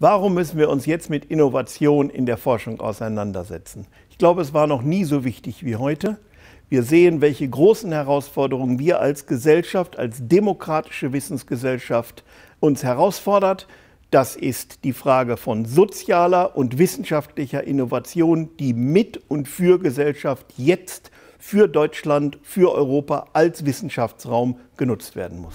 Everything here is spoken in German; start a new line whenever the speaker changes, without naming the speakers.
Warum müssen wir uns jetzt mit Innovation in der Forschung auseinandersetzen? Ich glaube, es war noch nie so wichtig wie heute. Wir sehen, welche großen Herausforderungen wir als Gesellschaft, als demokratische Wissensgesellschaft uns herausfordert. Das ist die Frage von sozialer und wissenschaftlicher Innovation, die mit und für Gesellschaft jetzt für Deutschland, für Europa als Wissenschaftsraum genutzt werden muss.